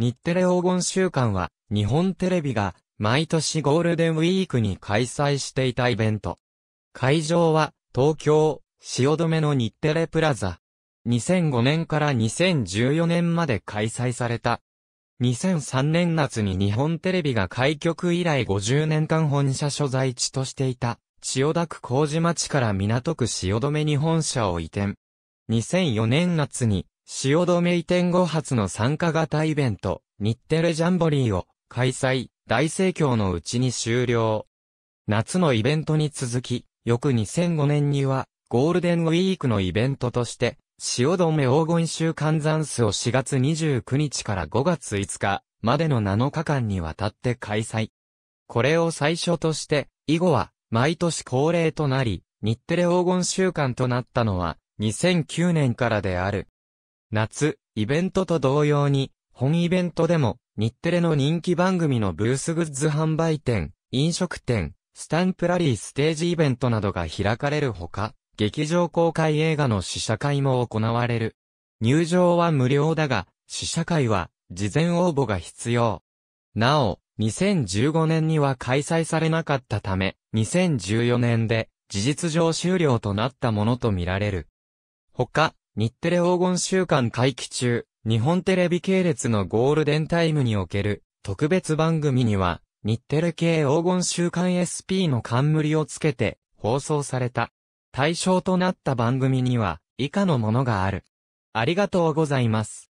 日テレ黄金週間は、日本テレビが、毎年ゴールデンウィークに開催していたイベント。会場は、東京、汐留の日テレプラザ。2005年から2014年まで開催された。2003年夏に日本テレビが開局以来50年間本社所在地としていた、千代田区麹町から港区汐留に本社を移転。2004年夏に汐留移転後発の参加型イベント、日テレジャンボリーを開催、大盛況のうちに終了。夏のイベントに続き、翌2005年には、ゴールデンウィークのイベントとして、汐留黄金週間残数を4月29日から5月5日までの7日間にわたって開催。これを最初として、以後は毎年恒例となり、日テレ黄金週間となったのは2009年からである。夏、イベントと同様に、本イベントでも、日テレの人気番組のブースグッズ販売店、飲食店、スタンプラリーステージイベントなどが開かれるほか、劇場公開映画の試写会も行われる。入場は無料だが、試写会は事前応募が必要。なお、2015年には開催されなかったため、2014年で事実上終了となったものとみられる。他、日テレ黄金週間回帰中、日本テレビ系列のゴールデンタイムにおける特別番組には、日テレ系黄金週間 SP の冠をつけて放送された。対象となった番組には、以下のものがある。ありがとうございます。